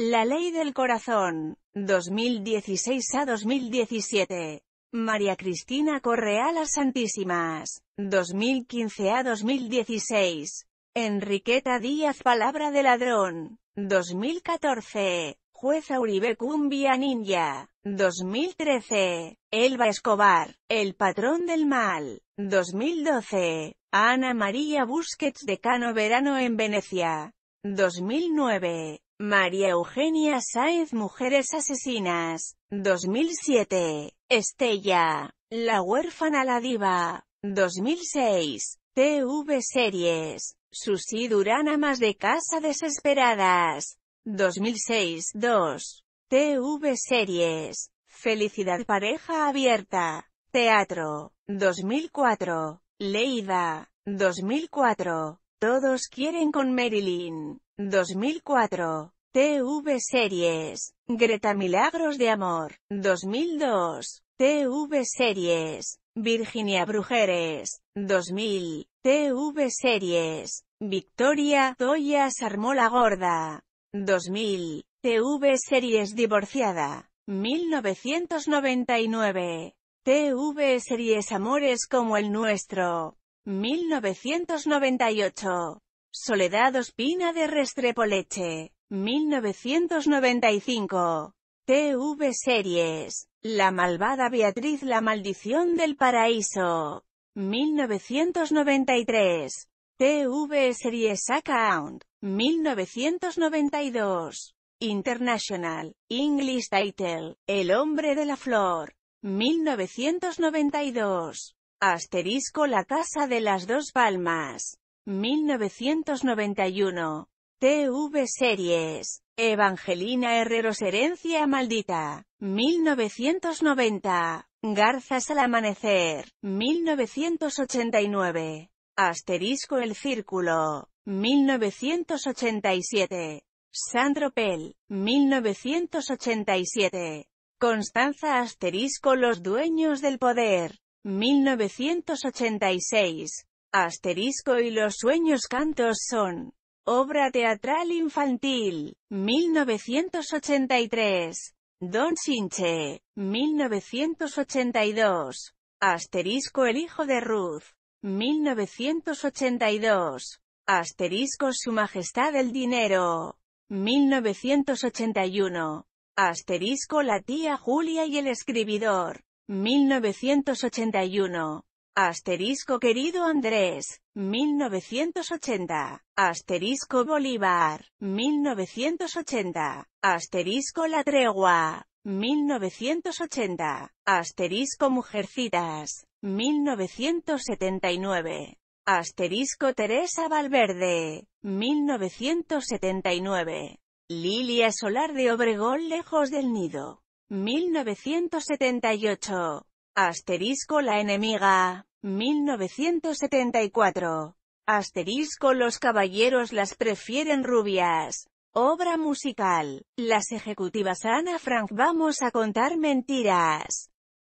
La ley del corazón, 2016 a 2017. María Cristina Correa Las Santísimas, 2015 a 2016. Enriqueta Díaz Palabra de Ladrón, 2014. Jueza Uribe Cumbia Ninja, 2013. Elba Escobar, El Patrón del Mal, 2012. Ana María Busquets Decano Verano en Venecia, 2009. María Eugenia Saiz Mujeres Asesinas, 2007. Estella, La huérfana la diva, 2006. TV Series, Susi Durán Amas de Casa Desesperadas, 2006. 2. TV Series, Felicidad Pareja Abierta, Teatro, 2004. Leida, 2004. Todos quieren con Marilyn. 2004. TV Series. Greta Milagros de Amor. 2002. TV Series. Virginia Brujeres. 2000. TV Series. Victoria Toya Sarmola Gorda. 2000. TV Series Divorciada. 1999. TV Series Amores como el nuestro. 1998. Soledad Ospina de Restrepoleche. 1995. TV Series. La malvada Beatriz La maldición del paraíso. 1993. TV Series Account. 1992. International. English Title. El hombre de la flor. 1992. Asterisco La Casa de las Dos Palmas. 1991. TV Series. Evangelina Herreros Herencia Maldita. 1990. Garzas al Amanecer. 1989. Asterisco El Círculo. 1987. Sandro Pell. 1987. Constanza Asterisco Los Dueños del Poder. 1986. Asterisco y los sueños cantos son. Obra teatral infantil, 1983. Don Sinche, 1982. Asterisco El hijo de Ruth, 1982. Asterisco Su Majestad el Dinero, 1981. Asterisco La tía Julia y el escribidor, 1981. Asterisco querido Andrés, 1980. Asterisco Bolívar, 1980. Asterisco La Tregua, 1980. Asterisco Mujercitas, 1979. Asterisco Teresa Valverde, 1979. Lilia Solar de Obregón lejos del nido, 1978. Asterisco La enemiga, 1974. Asterisco Los caballeros las prefieren rubias. Obra musical. Las ejecutivas Ana Frank Vamos a contar mentiras.